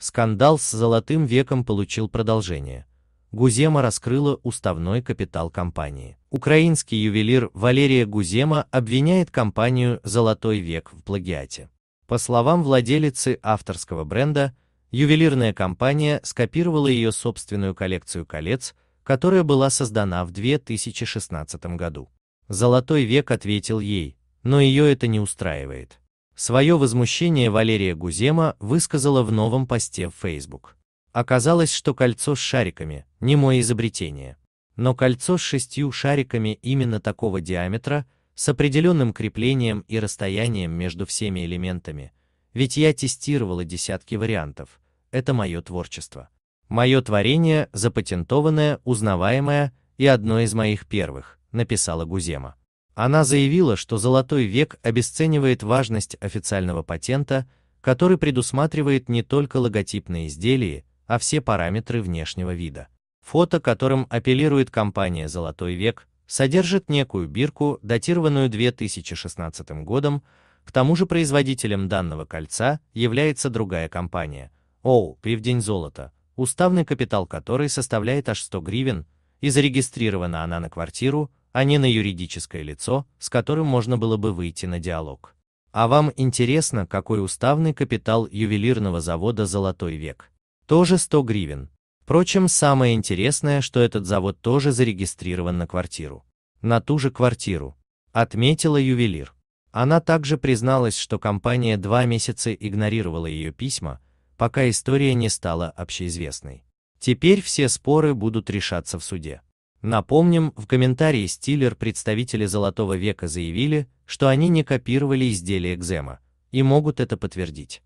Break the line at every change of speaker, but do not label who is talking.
Скандал с золотым веком получил продолжение. Гузема раскрыла уставной капитал компании. Украинский ювелир Валерия Гузема обвиняет компанию «Золотой век» в плагиате. По словам владелицы авторского бренда, ювелирная компания скопировала ее собственную коллекцию колец, которая была создана в 2016 году. «Золотой век» ответил ей, но ее это не устраивает. Свое возмущение Валерия Гузема высказала в новом посте в Facebook. Оказалось, что кольцо с шариками – не мое изобретение. Но кольцо с шестью шариками именно такого диаметра, с определенным креплением и расстоянием между всеми элементами, ведь я тестировала десятки вариантов, это мое творчество. Мое творение, запатентованное, узнаваемое и одно из моих первых, написала Гузема. Она заявила, что «Золотой век» обесценивает важность официального патента, который предусматривает не только логотипные изделия, а все параметры внешнего вида. Фото, которым апеллирует компания «Золотой век», содержит некую бирку, датированную 2016 годом, к тому же производителем данного кольца является другая компания, ООО «Привдень золота», уставный капитал которой составляет аж 100 гривен, и зарегистрирована она на квартиру, а не на юридическое лицо, с которым можно было бы выйти на диалог. А вам интересно, какой уставный капитал ювелирного завода «Золотой век»? Тоже 100 гривен. Впрочем, самое интересное, что этот завод тоже зарегистрирован на квартиру. На ту же квартиру. Отметила ювелир. Она также призналась, что компания два месяца игнорировала ее письма, пока история не стала общеизвестной. Теперь все споры будут решаться в суде. Напомним, в комментарии Стиллер представители Золотого века заявили, что они не копировали изделия Экзема, и могут это подтвердить.